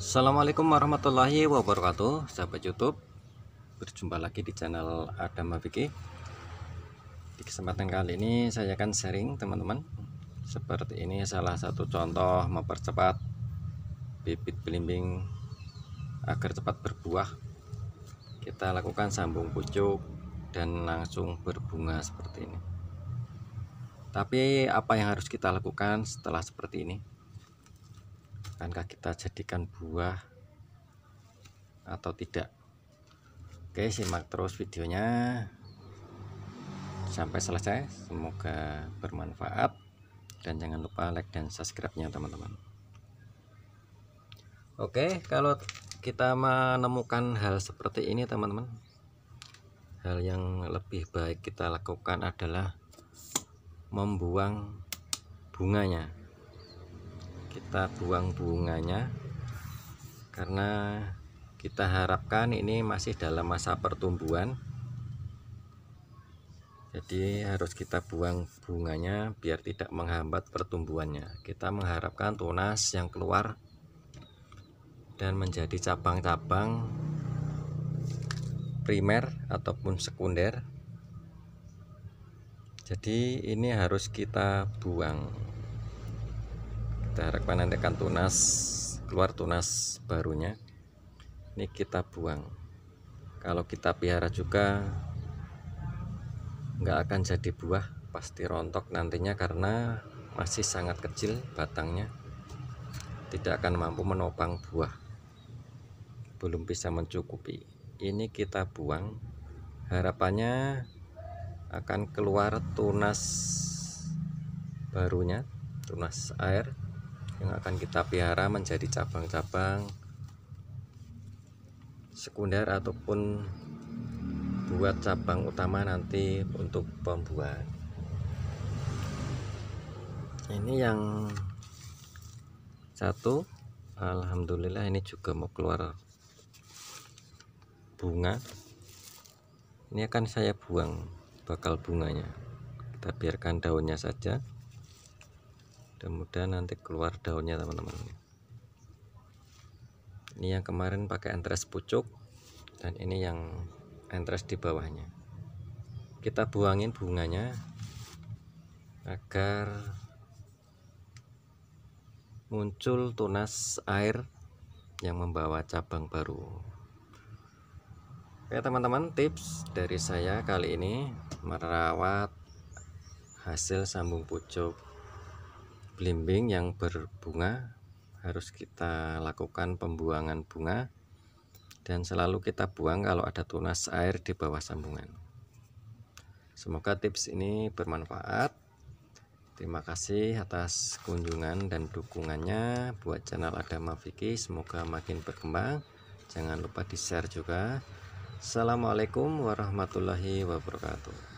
Assalamualaikum warahmatullahi wabarakatuh Sahabat Youtube Berjumpa lagi di channel Adam Abiki Di kesempatan kali ini saya akan sharing teman-teman Seperti ini salah satu contoh mempercepat Bibit belimbing Agar cepat berbuah Kita lakukan sambung pucuk Dan langsung berbunga seperti ini tapi apa yang harus kita lakukan setelah seperti ini? akankah kita jadikan buah atau tidak oke simak terus videonya sampai selesai semoga bermanfaat dan jangan lupa like dan subscribe nya teman-teman oke kalau kita menemukan hal seperti ini teman-teman hal yang lebih baik kita lakukan adalah membuang bunganya kita buang bunganya karena kita harapkan ini masih dalam masa pertumbuhan jadi harus kita buang bunganya biar tidak menghambat pertumbuhannya kita mengharapkan tunas yang keluar dan menjadi cabang-cabang primer ataupun sekunder jadi ini harus kita buang kita harapkan nanti akan tunas keluar tunas barunya ini kita buang kalau kita pihara juga nggak akan jadi buah pasti rontok nantinya karena masih sangat kecil batangnya tidak akan mampu menopang buah belum bisa mencukupi ini kita buang harapannya akan keluar tunas barunya tunas air yang akan kita pelihara menjadi cabang-cabang sekunder ataupun buat cabang utama nanti untuk pembuahan. ini yang satu Alhamdulillah ini juga mau keluar bunga ini akan saya buang bakal bunganya kita biarkan daunnya saja mudah-mudahan nanti keluar daunnya teman-teman ini yang kemarin pakai entres pucuk dan ini yang entres di bawahnya kita buangin bunganya agar muncul tunas air yang membawa cabang baru Oke teman-teman tips dari saya kali ini merawat hasil sambung pucuk belimbing yang berbunga harus kita lakukan pembuangan bunga dan selalu kita buang kalau ada tunas air di bawah sambungan. Semoga tips ini bermanfaat. Terima kasih atas kunjungan dan dukungannya buat channel Adama Vicky. Semoga makin berkembang. Jangan lupa di-share juga. Assalamualaikum warahmatullahi wabarakatuh.